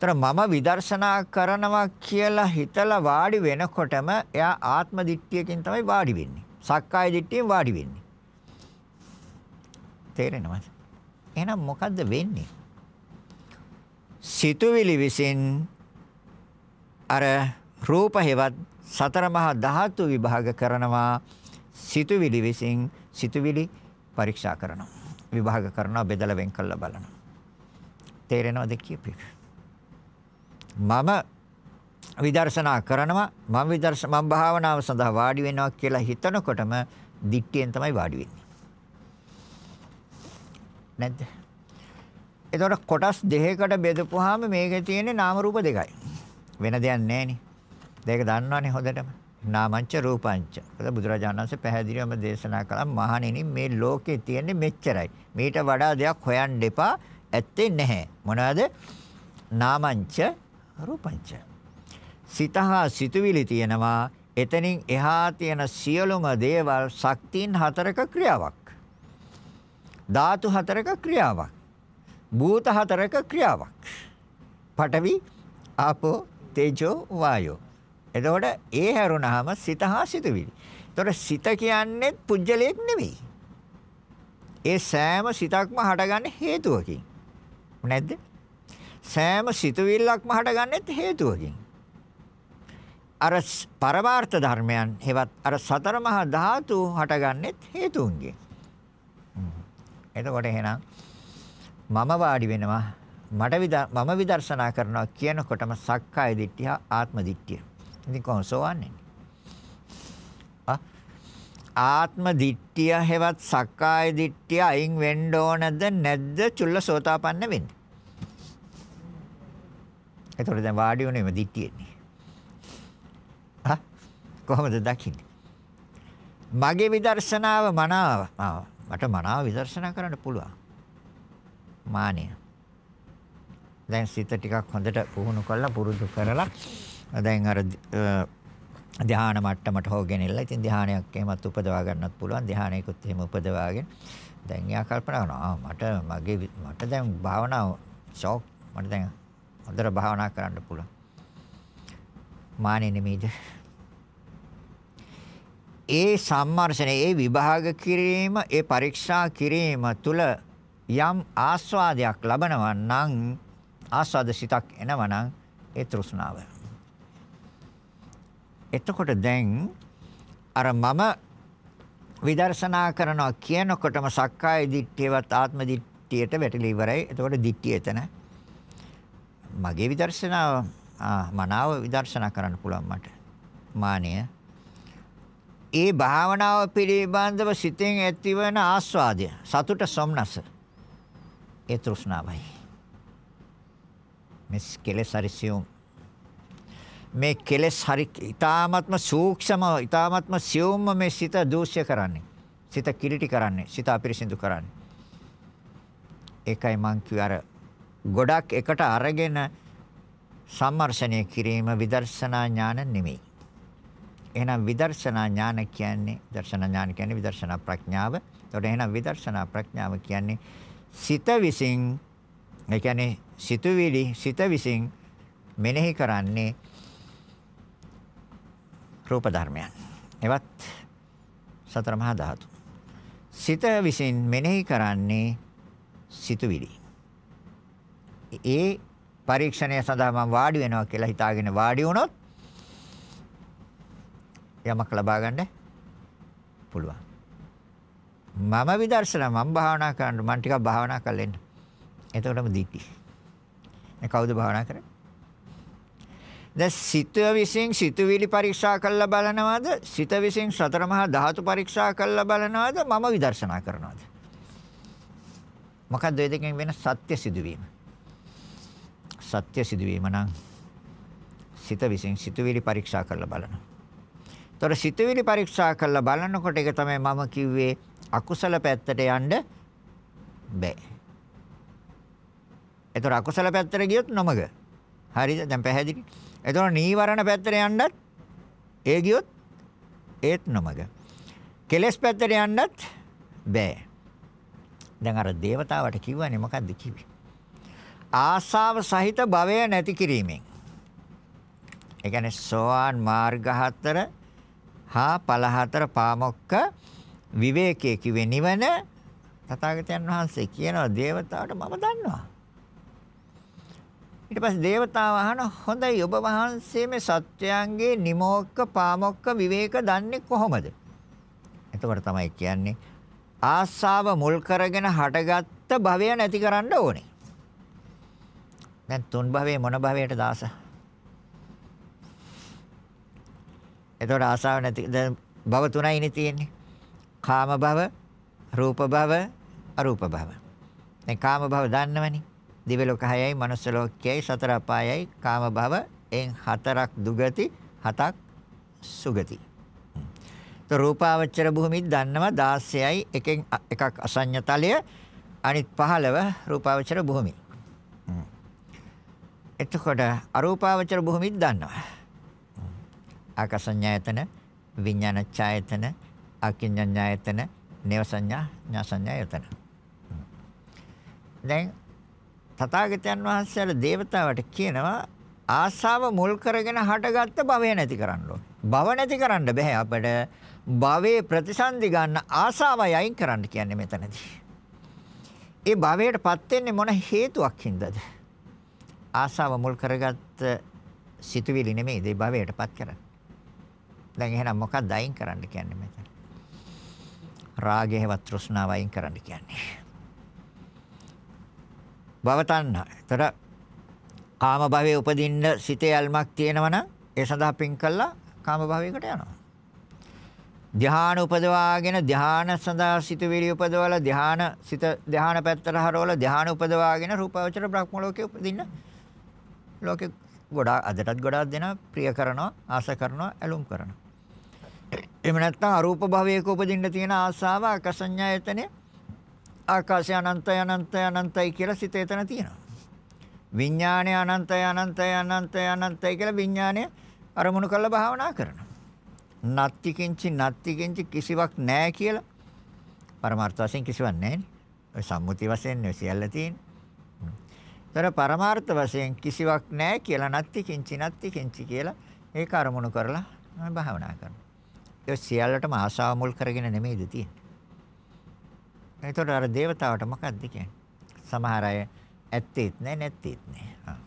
එතන මම විදර්ශනා කරනවා කියලා හිතලා වාඩි වෙනකොටම එයා ආත්ම දිට්ඨියකින් තමයි වාඩි වෙන්නේ. සක්කාය දිට්ඨියෙන් වාඩි වෙන්නේ. තේරෙනවද? එහෙනම් මොකද්ද වෙන්නේ? සිතුවිලි විසින් අර රූප හේවත් සතර මහා ධාතු විභාග කරනවා සිතුවිලි විසින් සිතුවිලි පරීක්ෂා කරනවා. විභාග කරනවා බෙදලා වෙන් කරලා බලනවා. තේරෙනවද කියපේ? මම විදර්ශනා කරනවා මම විදර්ශ මම භාවනාව සඳහා වාඩි වෙනවා කියලා හිතනකොටම දික්තියෙන් තමයි වාඩි වෙන්නේ. නැද්ද? එතකොට කොටස් දෙකකට බෙදපුවාම මේකේ තියෙන්නේ නාම රූප දෙකයි. වෙන දෙයක් නැහැ නේ. දෙක දන්නවනේ හොඳටම. නාමංච රූපංච. ඒක බුදුරජාණන් වහන්සේ පැහැදිලිවම දේශනා කළා මහණෙනි මේ ලෝකේ තියෙන්නේ මෙච්චරයි. මීට වඩා දෙයක් හොයන්න එපා. ඇත්තේ නැහැ. මොනවාද? නාමංච රූපංච. සිතහා සිතුවිලි තියෙනවා. එතනින් එහා තියෙන සියලුම දේවල් ශක්තියින් හතරක ක්‍රියාවක්. ධාතු හතරක ක්‍රියාවක්. භූත හතරක ක්‍රියාවක්. පඨවි ආපෝ තේජෝ වායෝ එතකොට ඒ හැරුණාම සිත හා සිතුවිලි. එතකොට සිත කියන්නේ පුජ්‍යලයක් නෙවෙයි. ඒ සෑම සිතක්ම හටගන්නේ හේතුවකින්. නැද්ද? සෑම සිතුවිල්ලක්ම හටගන්නේත් හේතුවකින්. අර පරමාර්ථ ධර්මයන් හෙවත් අර සතර මහා ධාතු හටගන්නේත් හේතුන්ගෙන්. එතකොට එහෙනම් මම වාඩි වෙනවා මට මම විදර්ශනා කරනවා කියනකොටම සක්කාය දිට්ඨිය ආත්ම දිට්ඨිය ඉතින් කොහොම සෝවන්නේ? ආ ආත්ම දිට්ඨිය හෙවත් සක්කාය දිට්ඨිය අයින් වෙන්න ඕනද නැද්ද චුල්ල සෝතාපන්න වෙන්න. ඒතකොට දැන් වාඩි වුණේම දිට්ඨියනේ. හා කොහොමද දකින්නේ? මගේ විදර්ශනාව මනාව. මට මනාව විදර්ශනා කරන්න පුළුවන්. මානිය. දැන් සිත ටිකක් හොඳට පුහුණු කරලා පුරුදු කරලා දැන් අර ධ්‍යාන මට්ටමට හො ගෙනෙලා ඉතින් ධ්‍යානයක් එහෙමත් උපදවා ගන්නත් පුළුවන් ධ්‍යානයකුත් එහෙම උපදවාගෙන දැන් යා කල්පනා කරනවා මට මගේ මට දැන් භාවනාව ෂෝක් මට දැන් හොඳට භාවනා කරන්න පුළුවන් මානෙ නෙමෙයිද ඒ සම්මර්ෂණය ඒ විභාග කිරීම ඒ පරීක්ෂා කිරීම තුළ යම් ආස්වාදයක් ලබනවා නම් ආස්වාද සිතක් එනවා නම් ඒ තෘෂ්ණාවයි එතකොට දැන් අර මම විදර්ශනා කරනවා කියනකොටම සක්කාය දිට්ඨියවත් ආත්ම දිට්ඨියට වැටිලා ඉවරයි. එතකොට දිට්ඨිය එතන. මගේ විදර්ශනාව මනාව විදර්ශනා කරන්න පුළුවන් මට. මානය. ඒ භාවනාව පිළිබඳව සිතෙන් ඇතිවන ආස්වාදය, සතුට සොම්නස. ඒ තෘෂ්ණාවයි. මෙස් කෙලෙස් හරිසියුම් මේ කෙලෙස් හරි ඊ타ත්ම සූක්ෂම ඊ타ත්ම සියුම්ම මේ සිත දූෂ්‍ය කරන්නේ. සිත කිලිටි කරන්නේ. සිත අපිරිසිදු කරන්නේ. ඒකයි මං කිව්වේ අර ගොඩක් එකට අරගෙන සම්මර්ෂණය කිරීම විදර්ශනා ඥාන නෙමෙයි. එහෙනම් විදර්ශනා ඥාන කියන්නේ දර්ශනා ඥාන කියන්නේ විදර්ශනා ප්‍රඥාව. ඒතකොට එහෙනම් විදර්ශනා ප්‍රඥාව කියන්නේ සිත විසින් ඒ කියන්නේ සිතුවිලි සිත විසින් මෙනෙහි කරන්නේ රූප ධර්මයන්. එවත් සතර මහා ධාතු. සිත විසින් මෙනෙහි කරන්නේ සිතුවිලි. ඒ පරීක්ෂණය සඳහා මම වාඩි වෙනවා කියලා හිතාගෙන වාඩි වුණොත් යමක් ලබා ගන්න පුළුවන්. මම විදර්ශනා මම භාවනා කරන්න මම ටිකක් භාවනා කරලා එන්න. එතකොටම දීටි. මේ කවුද භාවනා කරන්නේ? දැන් සිත විසින් සිතුවිලි පරීක්ෂා කරලා බලනවද? සිත විසින් සතර මහා ධාතු පරීක්ෂා කරලා බලනවද? මම විදර්ශනා කරනවද? මොකක්ද ඒ දෙකෙන් වෙන සත්‍ය සිදුවීම? සත්‍ය සිදුවීම නම් සිත විසින් සිතුවිලි පරීක්ෂා කරලා බලනවා. ତොර සිතුවිලි පරීක්ෂා කරලා බලනකොට ඒක තමයි මම කිව්වේ අකුසල පැත්තට යන්න බෑ. ඒතර අකුසල පැත්තට ගියොත් නොමග. හරිද? දැන් පැහැදිලි. එතකොට නීවරණ පැත්තට යන්නත් ඒ ගියොත් ඒත් නොමග. කෙලස් පැත්තට යන්නත් බෑ. දැන් අර దేవතාවට කිව්වනේ මොකද්ද කිව්වේ? ආසාව සහිත භවය නැති කිරීමෙන්. ඒ කියන්නේ සෝවාන් මාර්ග හතර හා ඵල හතර පාමොක්ක විවේකයේ කිව්වේ නිවන තථාගතයන් වහන්සේ කියනවා దేవතාවට මම දන්නවා. ඊට පස්සේ దేవතාව අහන හොඳයි ඔබ වහන්සේ මේ සත්‍යයන්ගේ නිමෝක්ක පාමොක්ක විවේක දන්නේ කොහොමද? එතකොට තමයි කියන්නේ ආස්සාව මුල් කරගෙන හටගත්ත භවය නැති කරන්න ඕනේ. දැන් තුන් භවයේ මොන භවයටද ආස? එතකොට ආසාව නැති දැන් භව තුනයිනේ තියෙන්නේ. කාම භව, රූප භව, අරූප භව. දැන් කාම භව දන්නවනේ. දිව්‍ය ලෝකයයි මනුස්ස ලෝකයයි සතර අපායයි කාම භව එන් හතරක් දුගති හතක් සුගති. તો රූපාවචර භූමිත් දන්නවා 16යි එකෙන් එකක් අසඤ්ඤතලය අනිත් 15 රූපාවචර භූමි. එතකොට අරූපාවචර භූමිත් දන්නවා. ආකසඤ්ඤායතන, විඥාන ඡායතන, අකිඤ්ඤඤායතන, නේවසඤ්ඤා, ඥාසඤ්ඤායතන. දැන් තථාගතයන් වහන්සේලා දේවතාවට කියනවා ආසාව මුල් කරගෙන හටගත්ත භවය නැති කරන්න ඕනේ. භව නැති කරන්න බෑ අපිට. භවයේ ප්‍රතිසන්දි ගන්න ආසාවයි අයින් කරන්න කියන්නේ මෙතනදී. ඒ භවයටපත් වෙන්නේ මොන හේතුවක් හින්දාද? ආසාව මුල් කරගත්ත සිතුවිලි නෙමෙයි ඒ භවයටපත් කරන්නේ. දැන් එහෙනම් මොකක්ද අයින් කරන්න කියන්නේ මෙතන? රාගය හෙවත් තෘෂ්ණාව අයින් කරන්න කියන්නේ. භව තණ්හා. ඒතර කාම භවයේ උපදින්න සිතේ යල්මක් තියෙනවනම් ඒ සඳහා පින් කළා කාම භවයකට යනවා. ධ්‍යාන උපදවාගෙන ධ්‍යාන සඳහා සිතුවිලි උපදවලා ධ්‍යාන සිත ධ්‍යාන පැත්තට හරවලා ධ්‍යාන උපදවාගෙන රූපාවචර බ්‍රහ්ම ලෝකයේ උපදින්න ලෝකෙ ගොඩාක් අදටත් ගොඩාක් දෙනා ප්‍රිය කරනවා ආස කරනවා ඇලුම් කරනවා. එහෙම නැත්නම් අරූප භවයක උපදින්න තියෙන ආසාව අකසඤ්ඤායතනේ ආකාශය අනන්තයි අනන්තයි අනන්තයි කියලා සිත එතන තියෙනවා. විඥානය අනන්තයි අනන්තයි අනන්තයි අනන්තයි කියලා විඥානය අරමුණු කරලා භාවනා කරනවා. නත්ති කිංචි නත්ති කිංචි කිසිවක් නැහැ කියලා. පරමාර්ථ වශයෙන් කිසිවක් නැහැ නේ. ඔය සම්මුති වශයෙන් නේ සියල්ල තියෙන්නේ. ඒතර පරමාර්ථ වශයෙන් කිසිවක් නැහැ කියලා නත්ති කිංචි නත්ති කිංචි කියලා ඒක අරමුණු කරලා භාවනා කරනවා. ඒ සියල්ලටම ආශාව මුල් කරගෙන නෙමෙයිද තියෙන්නේ. එතකොට අර దేవතාවට මොකක්ද කියන්නේ? සමහර අය ඇත්තෙත් නැහැ නැත්තෙත් නැහැ. ආ.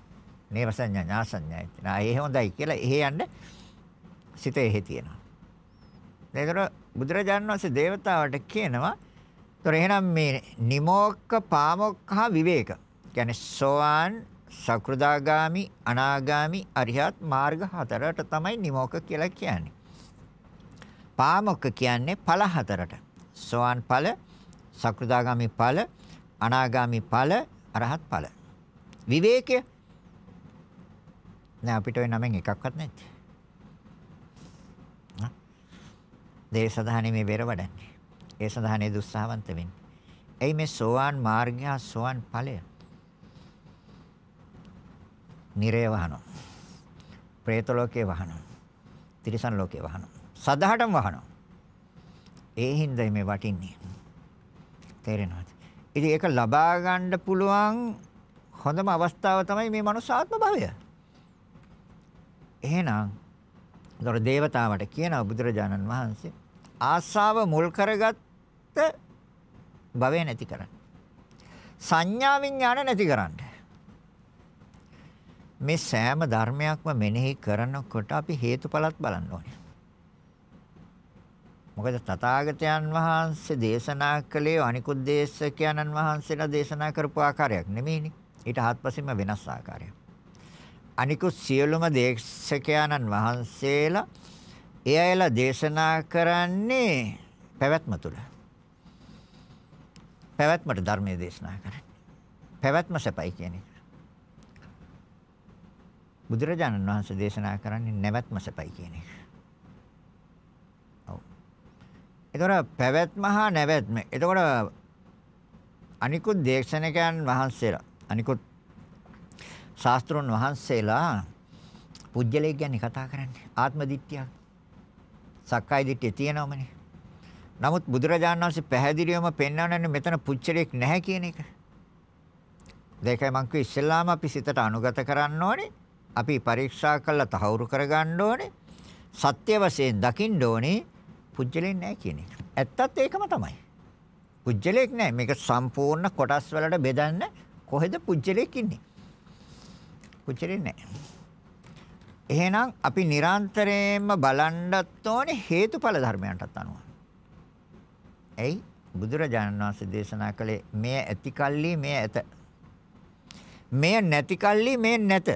නේව සංඥා ඥාසඤ්ඤා ඇති. ආ ඒ හොඳයි කියලා එහෙ යන්න සිතේ එහෙ තියෙනවා. එතකොට බුදුරජාණන් වහන්සේ దేవතාවට කියනවා එතකොට එහෙනම් මේ නිමෝක්ක පාමොක්ක හා විවේක කියන්නේ සෝවාන් සකෘදාගාමි අනාගාමි අරිහත් මාර්ග හතරට තමයි නිමෝක කියලා කියන්නේ. පාමොක්ක කියන්නේ ඵල හතරට. සෝවාන් ඵල සක්‍රිදාගාමි ඵල, අනාගාමි ඵල, අරහත් ඵල. විවේකය නෑ අපිට ওই නමෙන් එකක්වත් නැති. දේ සදාහනේ මේ බෙර වඩන්නේ. ඒ සදාහනේ දුස්සහවන්ත වෙන්නේ. එයි මේ සෝවාන් මාර්ගය සෝවාන් ඵලය. නිරේ වහනවා. പ്രേත ලෝකේ වහනවා. තිරිසන් ලෝකේ වහනවා. සදහටම වහනවා. ඒ හින්දායි මේ වටින්නේ. තේරෙනවද? ඉතින් ඒක ලබා ගන්න පුළුවන් හොඳම අවස්ථාව තමයි මේ මනුස්ස ආත්ම භවය. එහෙනම් දොර දේවතාවට කියනවා බුදුරජාණන් වහන්සේ ආසාව මුල් කරගත්ත භවය නැති කරන්න. සංඥා විඥාන නැති කරන්න. මේ සෑම ධර්මයක්ම මෙනෙහි කරනකොට අපි හේතුඵලත් බලන්න ඕනේ. මොකද තථාගතයන් වහන්සේ දේශනා කළේ අනිකුත් දේශකයන්න් වහන්සේලා දේශනා කරපු ආකාරයක් නෙමෙයිනේ. ඊට හත්පසින්ම වෙනස් ආකාරයක්. අනිකුත් සියලුම දේශකයන්න් වහන්සේලා ඒ අයලා දේශනා කරන්නේ පැවැත්ම තුල. පැවැත්මට ධර්මයේ දේශනා කරන්නේ. පැවැත්ම සපයි කියන එක. බුදුරජාණන් වහන්සේ දේශනා කරන්නේ නැවැත්ම සපයි කියන එක. එතකොට පැවැත්ම හා නැවැත්ම. එතකොට අනිකුත් දේශනකයන් වහන්සේලා අනිකුත් ශාස්ත්‍රොන් වහන්සේලා පුජ්‍යලේ කියන්නේ කතා කරන්නේ ආත්ම දිට්ඨිය. සක්කාය දිට්ඨිය තියෙනවමනේ. නමුත් බුදුරජාණන් වහන්සේ පැහැදිලිවම පෙන්වන්නේ මෙතන පුච්චලයක් නැහැ කියන එක. දෙකයි මං කිව්වේ ඉස්සෙල්ලාම අපි සිතට අනුගත කරන්න ඕනේ. අපි පරීක්ෂා කරලා තහවුරු කරගන්න ඕනේ. සත්‍ය වශයෙන් දකින්න ඕනේ. පුජ්‍යලෙන් නැහැ කියන එක. ඇත්තත් ඒකම තමයි. පුජ්‍යලෙක් නැහැ. මේක සම්පූර්ණ කොටස් වලට බෙදන්න කොහෙද පුජ්‍යලෙක් ඉන්නේ? පුජ්‍යලෙක් නැහැ. එහෙනම් අපි නිරන්තරයෙන්ම බලන්නත් ඕනේ හේතුඵල ධර්මයන්ටත් අනුව. ඇයි? බුදුරජාණන් වහන්සේ දේශනා කළේ මෙය ඇති කල්ලි මෙය ඇත. මෙය නැති කල්ලි මෙය නැත.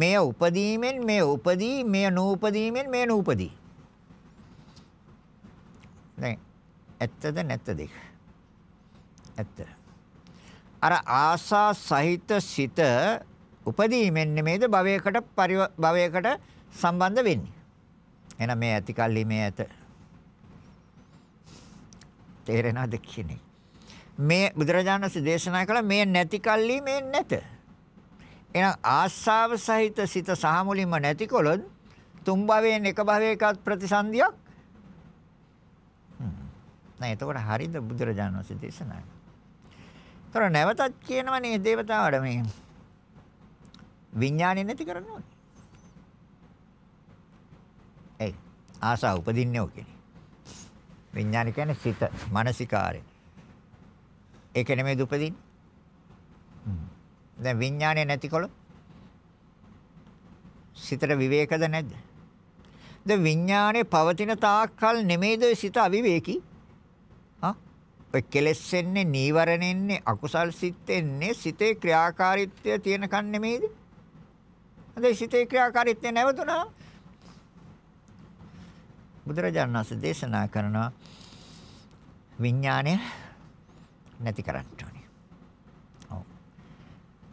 මෙය උපදීමෙන් මෙය උපදී මෙය නූපදීමෙන් මෙය නූපදී. දැන් ඇත්තද නැත්තද ඒක? ඇත්ත. අර ආසා සහිත සිත උපදීමෙන් නෙමේද භවයකට භවයකට සම්බන්ධ වෙන්නේ. එහෙනම් මේ ඇති කල්ලි මේ ඇත. තේරෙනවද කියන්නේ? මේ බුදුරජාණන් වහන්සේ දේශනා කළ මේ නැති කල්ලි මේ නැත. එහෙනම් ආස්සාව සහිත සිත සහ මුලින්ම නැතිකොලොත් තුන් භවයෙන් එක භවයකත් ප්‍රතිසන්දියක් නැහැ. එතකොට හරිද බුදුරජාණන් වහන්සේ දේශනා කළේ. නැවතත් කියනවනේ දේවතාවට මේ විඥානේ නැති කරන්න ඕනේ. ඒ ආසාව උපදින්නේ ඔකනේ. විඥාන කියන්නේ සිත, මානසිකාරේ. ඒක නෙමෙයි දුපදින්නේ. දැන් විඥානේ නැතිකොළොත් සිතට විවේකද නැද්ද? ද විඥානේ පවතින තාක්කල් නෙමෙයිද සිත අවිවේකී? ඔය කෙලෙස් එන්නේ නීවරණ එන්නේ අකුසල් සිත් එන්නේ සිතේ ක්‍රියාකාරීත්වය තියෙනකන් නෙමෙයිද? අද සිතේ ක්‍රියාකාරීත්වය නැවතුණා. බුදුරජාණන් වහන්සේ දේශනා කරනවා විඥාණය නැති කරන්න ඕනේ. ඔව්.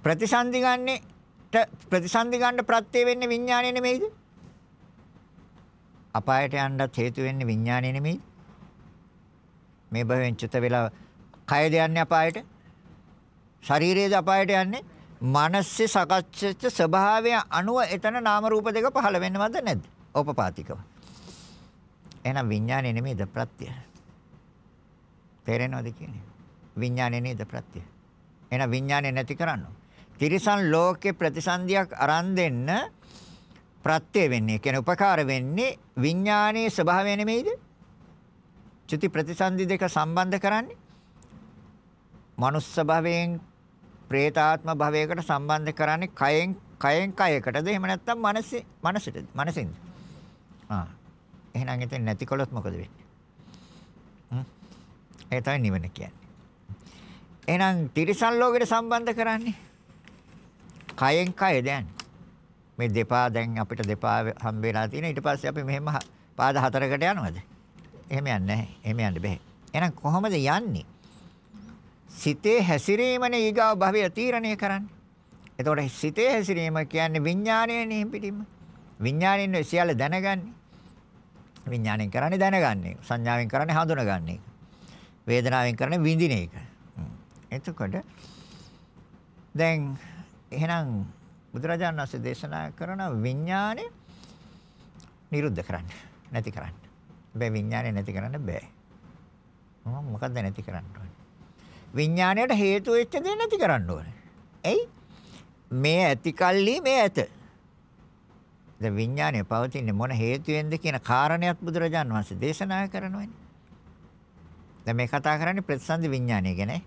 ප්‍රතිසන්දි ගන්නට ප්‍රතිසන්දි ගන්න ප්‍රත්‍ය වෙන්නේ විඥාණය නෙමෙයිද? අපායට යන්නත් හේතු වෙන්නේ විඥාණය නෙමෙයිද? මේ භවෙන් චුත වෙලා කයද යන්නේ අපායට? ශරීරයේද අපායට යන්නේ? මනසේ සකච්ඡිත ස්වභාවය අනුව එතන නාම රූප දෙක පහළ වෙන්නවද නැද්ද? ඕපපාතිකව. එහෙනම් විඥානේ නෙමෙයිද ප්‍රත්‍ය? තේරෙනවද කියන්නේ? විඥානේ නේද ප්‍රත්‍ය? එහෙනම් විඥානේ නැති කරන්න. තිරිසන් ලෝකේ ප්‍රතිසන්දියක් අරන් දෙන්න ප්‍රත්‍ය වෙන්නේ. කියන්නේ උපකාර වෙන්නේ විඥානයේ ස්වභාවය නෙමෙයිද? චුති ප්‍රතිසන්දි දෙක සම්බන්ධ කරන්නේ මනුස්ස භවයෙන් പ്രേතාත්ම භවයකට සම්බන්ධ කරන්නේ කයෙන් කයෙන් කයකටද එහෙම නැත්නම් මනසේ මනසටද මනසින්ද ආ එහෙනම් එතෙන් නැතිකොලොත් මොකද වෙන්නේ ඒ තමයි නිවන කියන්නේ එහෙනම් තිරිසන් ලෝකෙට සම්බන්ධ කරන්නේ කයෙන් කය දැන් මේ දෙපා දැන් අපිට දෙපා හම්බ වෙලා තියෙන ඊට පස්සේ අපි මෙහෙම පාද හතරකට යනවාද එහෙම යන්නේ නැහැ. එහෙම යන්න බෑ. එහෙනම් කොහොමද යන්නේ? සිතේ හැසිරීමනේ ඊගාව භවය තීරණය කරන්නේ. එතකොට සිතේ හැසිරීම කියන්නේ විඥාණයනේ පිටින්ම. විඥාණයෙන් සියල්ල දැනගන්නේ. විඥාණයෙන් කරන්නේ දැනගන්නේ. සංඥාවෙන් කරන්නේ හඳුනගන්නේ. වේදනාවෙන් කරන්නේ විඳින එක. එතකොට දැන් එහෙනම් බුදුරජාණන් වහන්සේ දේශනා කරන විඥාණය නිරුද්ධ කරන්න. නැති කරන්න. හැබැයි විඥානය නැති කරන්න බෑ. මම මොකද්ද නැති කරන්න ඕනේ? විඥාණයට හේතු වෙච්ච දේ නැති කරන්න ඕනේ. එයි මේ ඇතිකල්ලි මේ ඇත. දැන් විඥානය පවතින්නේ මොන හේතුවෙන්ද කියන කාරණයක් බුදුරජාන් වහන්සේ දේශනා කරනවානේ. දැන් මේ කතා කරන්නේ ප්‍රතිසන්දි විඥානය ගැන.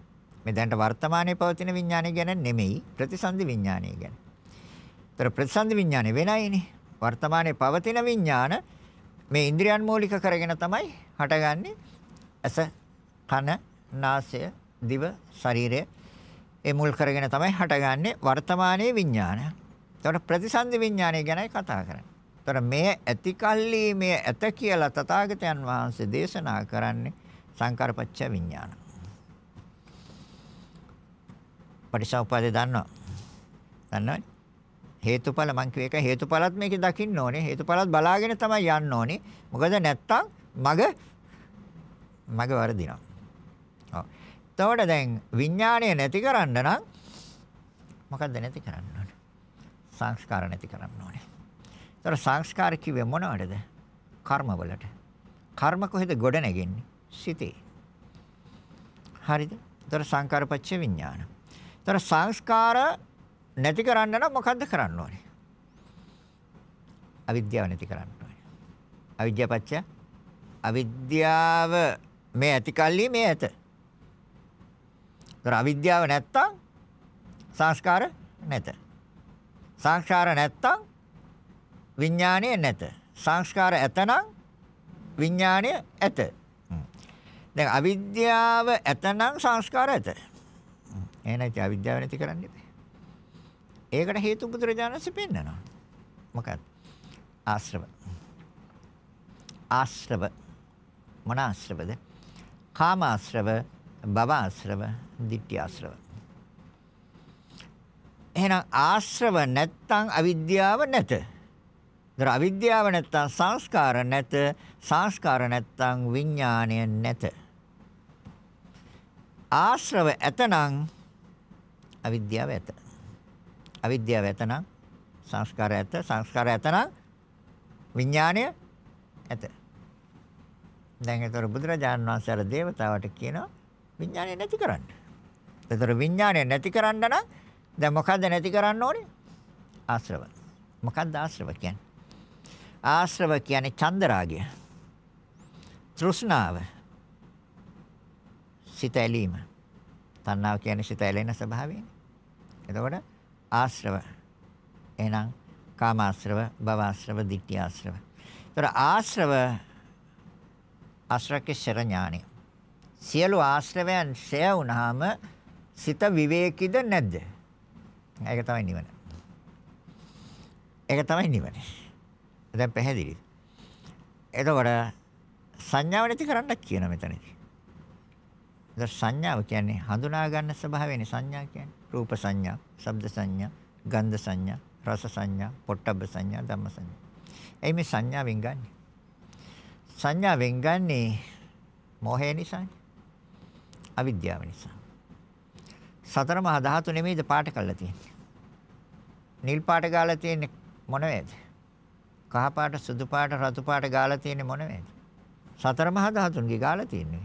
මේ දැනට වර්තමානයේ පවතින විඥානය ගැන නෙමෙයි ප්‍රතිසන්දි විඥානය ගැන. ඒතර ප්‍රතිසන්දි විඥානය වෙනයිනේ. වර්තමානයේ පවතින විඥාන මේ ඉන්ද්‍රියන් මූලික කරගෙන තමයි හටගන්නේ ඇස, කන, නාසය, දිව, ශරීරය. ඒ මුල් කරගෙන තමයි හටගන්නේ වර්තමානයේ විඥානය. එතකොට ප්‍රතිසන්දි විඥානය ගැනයි කතා කරන්නේ. තොර මේ ඇතිකල්ලි මේ ඇත කියලා තථාගතයන් වහන්සේ දේශනා කරන්නේ සංකාරපච්ච විඥාන. පටිසෝපපදේ දන්නවා. දන්නවනේ. හේතුඵල මං කියේක හේතුඵලත් මේකේ දකින්න ඕනේ. හේතුඵලත් බලාගෙන තමයි යන්න ඕනේ. මොකද නැත්තම් මග මග වර්ධිනවා. ඔව්. එතකොට දැන් විඥාණය නැති කරන්න නම් මොකද්ද නැති කරන්න ඕනේ? සංස්කාර නැති කරන්න ඕනේ. ඒතර සංස්කාර කිව්වේ මොනවටද? කර්මවලට. කර්ම කොහෙද ගොඩ නැගෙන්නේ? සිතේ. හරිද? ඒතර සංකාරපච්ච විඥාන. ඒතර සංස්කාර නැති කරන්න නම් මොකද්ද කරන්න ඕනේ? අවිද්‍යාව නැති කරන්න ඕනේ. අවිද්‍යාපච්චය අවිද්‍යාව මේ ඇති කල්ලි මේ ඇත. ඒතර අවිද්‍යාව නැත්තම් සංස්කාර නැත. සංස්කාර නැත්තම් විඥාණය නැත. සංස්කාර ඇතනම් විඥාණය ඇත. දැන් අවිද්‍යාව ඇතනම් සංස්කාර ඇත. එහෙනම් අවිද්‍යාව නැති කරන්න ඉබේ. ඒකට හේතු බුදුරජාණන්සේ පෙන්නනවා. මොකක්ද? ආශ්‍රව. ආශ්‍රව මොන ආශ්‍රවද? කාම ආශ්‍රව, භව ආශ්‍රව, ditthi ආශ්‍රව. එහෙනම් ආශ්‍රව නැත්තම් අවිද්‍යාව නැත. දර අවිද්‍යාව නැත්තම් සංස්කාර නැත. සංස්කාර නැත්තම් විඥාණය නැත. ආශ්‍රව ඇතනම් අවිද්‍යාව ඇත. අවිද්‍යාව ඇතනම් සංස්කාර ඇත සංස්කාර ඇතනම් විඥාණය ඇත දැන් ඒතර බුදුරජාණන් වහන්සේ අර දේවතාවට කියනවා විඥාණය නැති කරන්න. ඒතර විඥාණය නැති කරන්න නම් දැන් මොකද්ද නැති කරන්න ඕනේ? ආශ්‍රව. මොකද්ද ආශ්‍රව කියන්නේ? ආශ්‍රව කියන්නේ චන්දරාගය. තෘෂ්ණාව. සිත ඇලීම. තණ්හාව කියන්නේ සිත ඇලෙන ස්වභාවයනේ. එතකොට ආශ්‍රව. එහෙනම් කාමාශ්‍රව, භවආශ්‍රව, ditthිආශ්‍රව. ඒතර ආශ්‍රව ආශ්‍රකේ ශර ඥානෙ. සියලු ආශ්‍රවයන් ෂය වුණාම සිත විවේකීද නැද්ද? ඒක තමයි නිවන. ඒක තමයි නිවන. දැන් පැහැදිලිද? එතකොට සංඥාව නැති කරන්න කියන මෙතනදී. දැන් සංඥාව කියන්නේ හඳුනා ගන්න ස්වභාවයනේ සංඥා කියන්නේ. රූප සංඥා, ශබ්ද සංඥා, ගන්ධ සංඥා, රස සංඥා, පොට්ටබ්බ සංඥා, ධම්ම සංඥා. එයි මේ සංඥාවෙන් ගන්නෙ. සංඥාවෙන් ගන්නෙ මොහේ නිසානේ. අවිද්‍යාව නිසා. සතර මහා ධාතු නෙමෙයිද පාට කරලා තියෙන්නේ. නිල් පාට ගාලා තියෙන්නේ මොන වේද? කහ පාට, සුදු පාට, රතු පාට ගාලා තියෙන්නේ මොන වේද? සතර මහා ධාතුන්ගේ ගාලා තියෙන්නේ.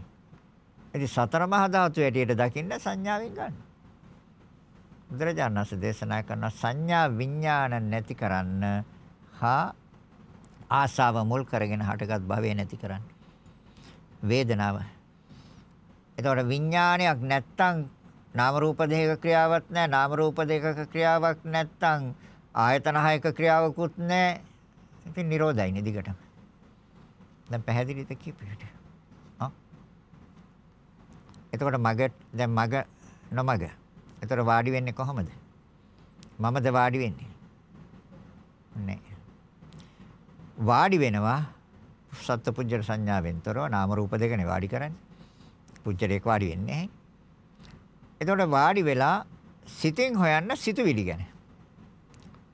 ඉතින් සතර මහා ධාතු ඇටියට දකින්න සංඥාවෙන් ගන්න. බුදුරජාණන් වහන්සේ දේශනා කරන සංඥා විඥාන නැති කරන්න හා ආසාව මුල් කරගෙන හටගත් භවය නැති කරන්න. වේදනාව. එතකොට විඥානයක් නැත්තම් නාම රූප දෙක ක්‍රියාවක් නැහැ. නාම රූප දෙකක ක්‍රියාවක් නැත්තම් ආයතන හයක ක්‍රියාවකුත් නැහැ. ඉතින් Nirodhay නේ දිගටම. දැන් පැහැදිලිද කියපිට? ආ. එතකොට මග දැන් මග නොමග එතකොට වාඩි වෙන්නේ කොහමද? මමද වාඩි වෙන්නේ? නෑ. වාඩි වෙනවා සත්පුජ්ජර සංඥාවෙන් තොරව නාම රූප දෙකනේ වාඩි කරන්නේ. පුජ්ජරේක වාඩි වෙන්නේ නැහැ. එතකොට වාඩි වෙලා සිතින් හොයන්න සිතුවිලි ගැන.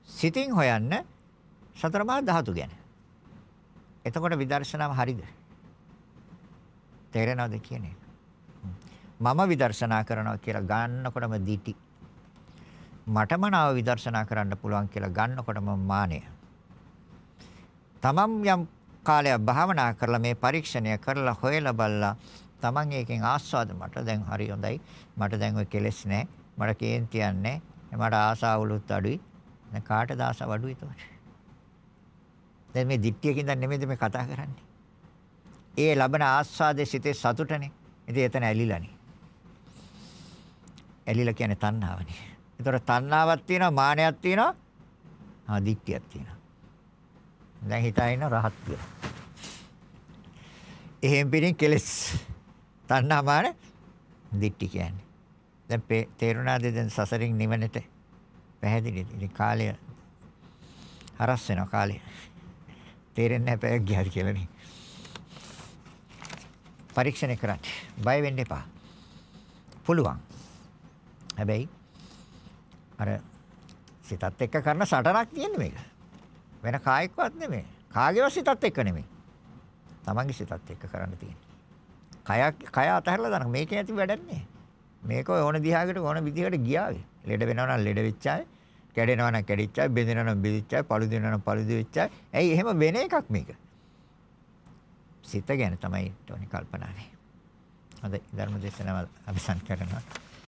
සිතින් හොයන්න සතර මහා ධාතු ගැන. එතකොට විදර්ශනාව හරිද? තේරෙනවද කියන්නේ? මම විදර්ශනා කරනවා කියලා ගන්නකොටම දිටි. මටමනාව විදර්ශනා කරන්න පුළුවන් කියලා ගන්නකොටම මානය. තමම් යම් කාලයක් භාවනා කරලා මේ පරීක්ෂණය කරලා හොයලා බලලා තමන් ඒකෙන් ආස්වාද මට දැන් හරි හොඳයි. මට දැන් ඔය කෙලෙස් නැහැ. මට කේන්තියක් නැහැ. මට ආසාවලුත් අඩුයි. දැන් කාටද ආසාව අඩුයි ඒතකොට? දැන් මේ දිට්ඨියකින් දැන් නෙමෙයිද මේ කතා කරන්නේ. ඒ ලබන ආස්වාදයේ සිතේ සතුටනේ. ඉතින් එතන ඇලිලානේ. ඇලිලා කියන්නේ තණ්හාවනේ. ඒතර තණ්හාවක් තියෙනවා, මානයක් තියෙනවා, ආ දික්තියක් තියෙනවා. දැන් හිතා ඉන්න රහත් කියලා. එහෙන් පිටින් කෙලස් තණ්හා මාන දික්ටි කියන්නේ. දැන් තේරුණාද දැන් සසරින් නිවනට පැහැදිලිද? ඉතින් කාලය හරස් වෙනවා කාලය. තේරෙන්නේ නැහැ පැයක් ගියාද කියලා නේ. පරීක්ෂණය කරන්න. බය වෙන්න එපා. පුළුවන්. හැබැයි අර සිතත් එක්ක කරන සටනක් තියෙන මේක. වෙන කායකවත් නෙමෙයි. කාගේවත් සිතත් එක්ක නෙමෙයි. තමන්ගේ සිතත් එක්ක කරන්න තියෙන. කය කය අතහැරලා දාන මේකේ ඇති වැඩක් නෑ. මේක ඕන දිහාකට ඕන විදිහකට ගියාවේ. ලෙඩ වෙනවා නම් ලෙඩ වෙච්චායි, කැඩෙනවා නම් කැඩිච්චායි, බෙදෙනවා නම් බෙදිච්චායි, පළු දෙනවා නම් පළු දෙවිච්චායි. ඇයි එහෙම වෙන එකක් මේක? සිත ගැන තමයි ටෝනි කල්පනාවේ. අද ධර්ම දේශනාව අවසන් කරනවා.